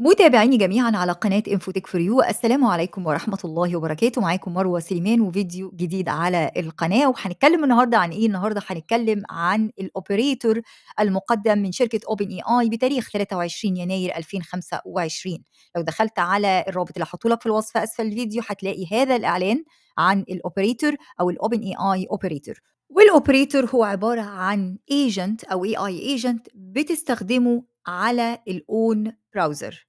متابعيني جميعا على قناة انفوتك فور يو السلام عليكم ورحمة الله وبركاته معاكم مروة سليمان وفيديو جديد على القناة وهنتكلم النهاردة عن ايه النهاردة هنتكلم عن الاوبريتور المقدم من شركة اوبن اي اي بتاريخ 23 يناير 2025 لو دخلت على الرابط اللي هحطهولك في الوصف اسفل الفيديو هتلاقي هذا الاعلان عن الاوبريتور او الاوبن اي اي اوبريتور والاوبريتور هو عبارة عن ايجنت او اي اي ايجنت بتستخدمه على الاون براوزر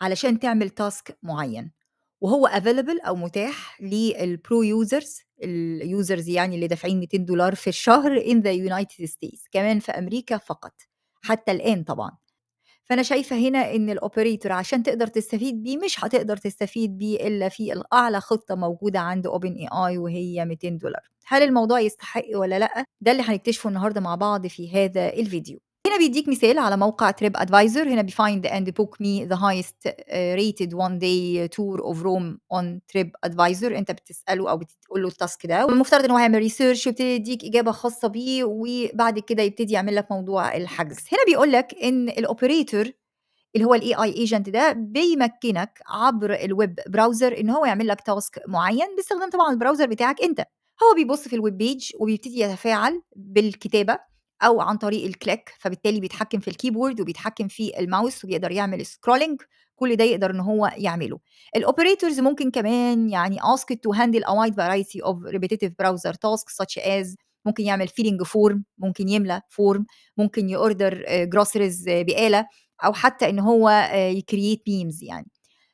علشان تعمل تاسك معين وهو افيلبل او متاح للبرو يوزرز اليوزرز يعني اللي دافعين 200 دولار في الشهر ان ذا يونايتد ستيتس كمان في امريكا فقط حتى الان طبعا فانا شايفه هنا ان الاوبريتور عشان تقدر تستفيد بيه مش هتقدر تستفيد بيه الا في الاعلى خطه موجوده عند اوبن اي اي وهي 200 دولار هل الموضوع يستحق ولا لا ده اللي هنكتشفه النهارده مع بعض في هذا الفيديو هنا بيديك مثال على موقع تريب ادفايزر هنا بيفايند اند بوك مي ذا هايست ريتد وان داي تور اوف روم اون تريب ادفايزر انت بتساله او بتقول له التاسك ده والمفترض ان هو هيعمل ريسيرش ويبتدي يديك اجابه خاصه بيه وبعد كده يبتدي يعمل لك موضوع الحجز هنا بيقول لك ان الاوبريتور اللي هو الاي اي ايجنت ده بيمكنك عبر الويب براوزر ان هو يعمل لك تاسك معين باستخدام طبعا البراوزر بتاعك انت هو بيبص في الويب بيج وبيبتدي يتفاعل بالكتابه او عن طريق الكليك فبالتالي بيتحكم في الكيبورد وبيتحكم في الماوس وبيقدر يعمل سكرولنج كل ده يقدر ان هو يعمله الاوبريتورز ممكن كمان يعني ask it to handle a wide variety of repetitive browser tasks such as ممكن يعمل فيلينج فورم ممكن يملى فورم ممكن يوردر جروسريز آه، آه، بآلة او حتى ان هو آه، يكرييت بيمز يعني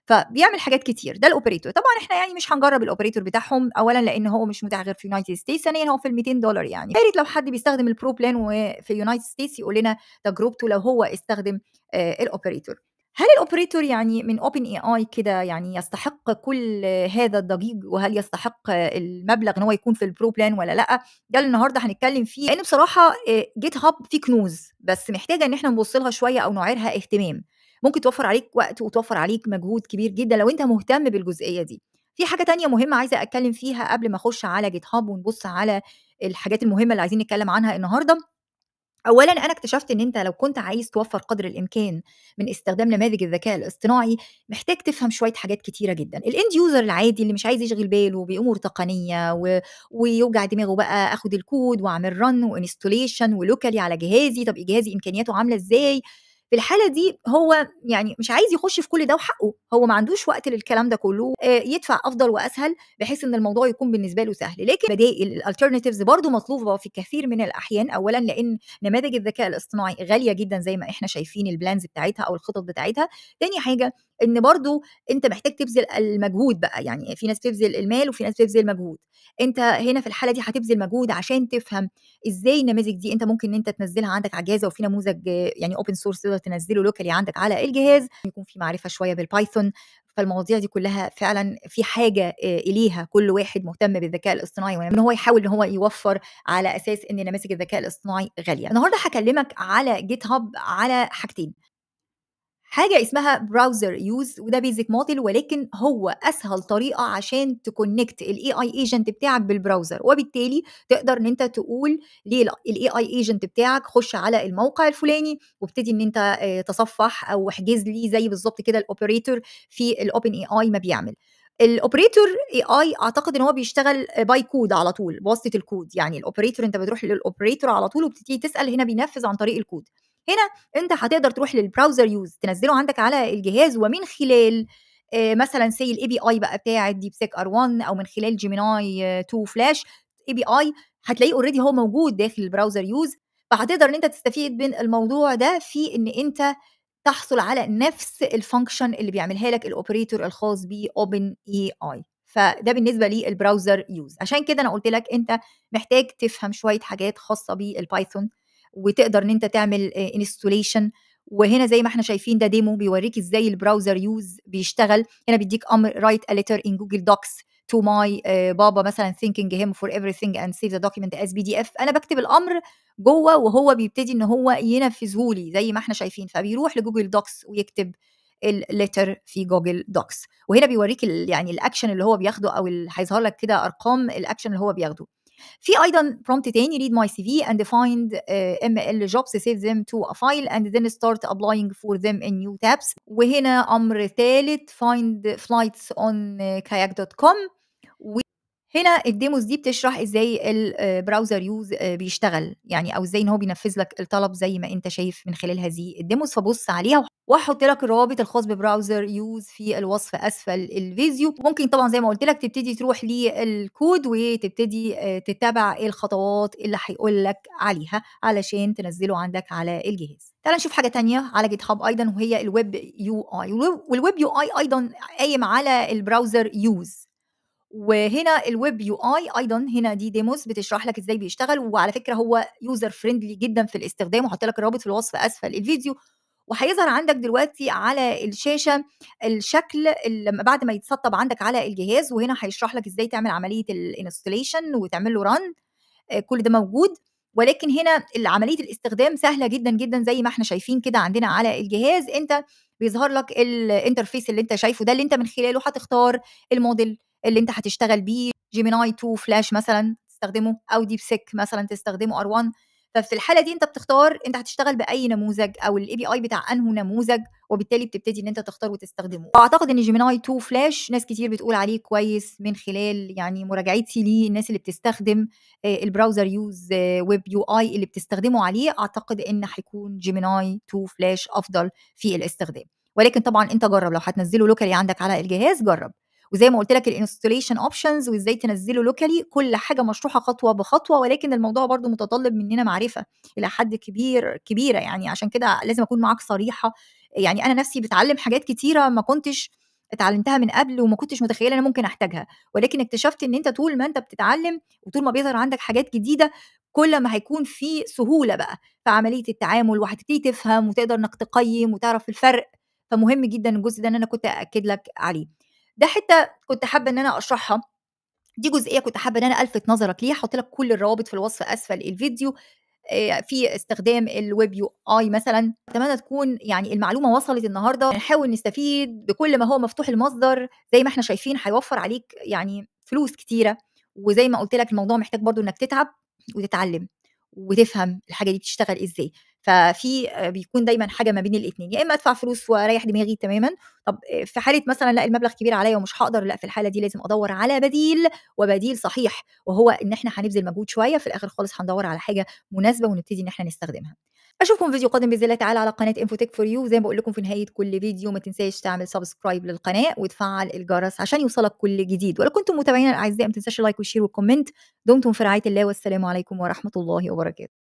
فبيعمل حاجات كتير ده الاوبريتور طبعا احنا يعني مش هنجرب الاوبريتور بتاعهم اولا لان هو مش متاح غير في يونايتد ستيتس ثانيا هو في ال 200 دولار يعني يا ريت لو حد بيستخدم البرو بلان وفي يونايتد ستيتس يقول لنا تجربته لو هو استخدم آه الاوبريتور هل الاوبريتور يعني من اوبن اي اي كده يعني يستحق كل هذا الضجيج وهل يستحق المبلغ ان هو يكون في البرو بلان ولا لا ده اللي النهارده هنتكلم فيه لان بصراحه جيت آه، هاب فيه كنوز بس محتاجه ان احنا نبص لها شويه او نعيرها اهتمام ممكن توفر عليك وقت وتوفر عليك مجهود كبير جدا لو انت مهتم بالجزئيه دي في حاجه تانية مهمه عايزه اتكلم فيها قبل ما اخش على جيت هاب ونبص على الحاجات المهمه اللي عايزين نتكلم عنها النهارده اولا انا اكتشفت ان انت لو كنت عايز توفر قدر الامكان من استخدام نماذج الذكاء الاصطناعي محتاج تفهم شويه حاجات كتيره جدا الاند يوزر العادي اللي مش عايز يشغل باله بامور تقنيه و... ويوجع دماغه بقى اخد الكود واعمل رن وانستوليشن ولوكالي على جهازي طب جهازي امكانياته عامله ازاي في الحاله دي هو يعني مش عايز يخش في كل ده وحقه هو ما عندوش وقت للكلام ده كله آه، يدفع افضل واسهل بحيث ان الموضوع يكون بالنسبه له سهل لكن بدائل الالترناتيفز برضو مطلوبه في كثير من الاحيان اولا لان نماذج الذكاء الاصطناعي غاليه جدا زي ما احنا شايفين البلانز بتاعتها او الخطط بتاعتها تاني حاجه ان برضو انت محتاج تبذل المجهود بقى يعني في ناس بتبذل المال وفي ناس بتبذل مجهود انت هنا في الحاله دي هتبذل مجهود عشان تفهم ازاي النماذج دي انت ممكن ان انت تنزلها عندك على جهاز او في نموذج يعني اوبن سورس تقدر تنزله لوكالي عندك على الجهاز يكون في معرفه شويه بالبايثون فالمواضيع دي كلها فعلا في حاجه آه، اليها كل واحد مهتم بالذكاء الاصطناعي وان هو يحاول ان هو يوفر على اساس ان نماذج الذكاء الاصطناعي غاليه النهارده هكلمك على جيت هاب على حاجتين حاجه اسمها براوزر يوز وده بيزك موديل ولكن هو اسهل طريقه عشان تكونكت الاي اي ايجنت بتاعك بالبراوزر وبالتالي تقدر ان انت تقول للاي اي ايجنت بتاعك خش على الموقع الفلاني وابتدي ان انت آه، تصفح او احجز لي زي بالظبط كده الاوبريتور في الاوبن اي اي ما بيعمل الاوبريتور اي اي اعتقد ان هو بيشتغل باي كود على طول بواسطه الكود يعني الاوبريتور انت بتروح للاوبريتور على طول وبتبتدي تسال هنا بينفذ عن طريق الكود هنا انت هتقدر تروح للبراوزر يوز تنزله عندك على الجهاز ومن خلال آه، مثلا سي الاي بي اي بقى بتاع الديب سيك ار 1 او من خلال جيميناي 2 فلاش اي بي اي هتلاقيه اوريدي هو موجود داخل البراوزر يوز فهتقدر ان انت تستفيد من الموضوع ده في ان انت تحصل على نفس الفانكشن اللي بيعملها لك الاوبريتور الخاص باوبن اي اي فده بالنسبه للبراوزر يوز عشان كده انا قلت لك انت محتاج تفهم شويه حاجات خاصه بالبايثون وتقدر ان انت تعمل انستوليشن وهنا زي ما احنا شايفين ده ديمو بيوريك ازاي البراوزر يوز بيشتغل هنا بيديك امر رايت ا ليتر ان جوجل دوكس تو ماي بابا مثلا ثينكينج هيم فور everything اند سيف ذا دوكيمنت اس بي دي اف انا بكتب الامر جوه وهو بيبتدي ان هو ينفذه لي زي ما احنا شايفين فبيروح لجوجل دوكس ويكتب الليتر في جوجل دوكس وهنا بيوريك يعني الاكشن اللي هو بياخده او هيظهر لك كده ارقام الاكشن اللي هو بياخده في ايضا prompt تاني read my CV and find uh, ML jobs save them to a file and then start applying for them in new tabs وهنا امر ثالث find flights on kayak.com هنا الديموز دي بتشرح ازاي البراوزر آه، يوز آه، بيشتغل يعني او ازاي ان هو بينفذ لك الطلب زي ما انت شايف من خلال هذه الديموز فبص عليها وهحط لك الروابط الخاص ببراوزر يوز في الوصف اسفل الفيديو ممكن طبعا زي ما قلت لك تبتدي تروح للكود وتبتدي آه، تتبع الخطوات اللي هيقول لك عليها علشان تنزله عندك على الجهاز تعال نشوف حاجه تانية على جيت هاب ايضا وهي الويب يو اي والويب يو اي ايضا قايم على البراوزر يوز وهنا الويب يو اي ايضا هنا دي ديموز بتشرح لك ازاي بيشتغل وعلى فكره هو يوزر فريندلي جدا في الاستخدام وحط لك الرابط في الوصف اسفل الفيديو وهيظهر عندك دلوقتي على الشاشه الشكل لما بعد ما يتسطب عندك على الجهاز وهنا هيشرح لك ازاي تعمل عمليه الانستليشن وتعمل له ران آه، كل ده موجود ولكن هنا عمليه الاستخدام سهله جدا جدا زي ما احنا شايفين كده عندنا على الجهاز انت بيظهر لك الانترفيس اللي انت شايفه ده اللي انت من خلاله هتختار الموديل اللي انت هتشتغل بيه جيميناي 2 فلاش مثلا تستخدمه او ديب سيك مثلا تستخدمه ار 1 ففي الحاله دي انت بتختار انت هتشتغل باي نموذج او الاي بي اي بتاع انه نموذج وبالتالي بتبتدي ان انت تختار وتستخدمه واعتقد ان جيميناي 2 فلاش ناس كتير بتقول عليه كويس من خلال يعني مراجعتي ليه الناس اللي بتستخدم البراوزر يوز ويب يو اي اللي بتستخدمه عليه اعتقد ان هيكون جيميناي 2 فلاش افضل في الاستخدام ولكن طبعا انت جرب لو هتنزله لوكالي عندك على الجهاز جرب وزي ما قلت لك الانستوليشن اوبشنز وازاي تنزله لوكالي كل حاجه مشروحه خطوه بخطوه ولكن الموضوع برضو متطلب مننا معرفه الى حد كبير كبيره يعني عشان كده لازم اكون معاك صريحه يعني انا نفسي بتعلم حاجات كتيره ما كنتش اتعلمتها من قبل وما كنتش متخيله انا ممكن احتاجها ولكن اكتشفت ان انت طول ما انت بتتعلم وطول ما بيظهر عندك حاجات جديده كل ما هيكون في سهوله بقى في عمليه التعامل وهتبتدي تفهم وتقدر انك تقيم وتعرف الفرق فمهم جدا الجزء ده ان انا كنت اكد لك عليه ده حته كنت حابه ان انا اشرحها دي جزئيه كنت حابه ان انا الفت نظرك ليها حط لك كل الروابط في الوصف اسفل الفيديو آه، في استخدام الويب يو اي مثلا اتمنى تكون يعني المعلومه وصلت النهارده نحاول نستفيد بكل ما هو مفتوح المصدر زي ما احنا شايفين هيوفر عليك يعني فلوس كتيره وزي ما قلت لك الموضوع محتاج برضو انك تتعب وتتعلم وتفهم الحاجه دي بتشتغل ازاي ففي آه، بيكون دايما حاجه ما بين الاثنين يا اما ادفع فلوس واريح دماغي تماما طب آه، في حاله مثلا لا المبلغ كبير عليا ومش هقدر لا في الحاله دي لازم ادور على بديل وبديل صحيح وهو ان احنا هنبذل مجهود شويه في الاخر خالص هندور على حاجه مناسبه ونبتدي ان احنا نستخدمها اشوفكم فيديو قادم باذن الله تعالى على قناه انفوتك فور يو زي ما بقول لكم في نهايه كل فيديو ما تنساش تعمل سبسكرايب للقناه وتفعل الجرس عشان يوصلك كل جديد ولو كنتم متابعينا الاعزاء ما تنساش اللايك والشير والكومنت دمتم في رعايه الله والسلام عليكم ورحمه الله وبركاته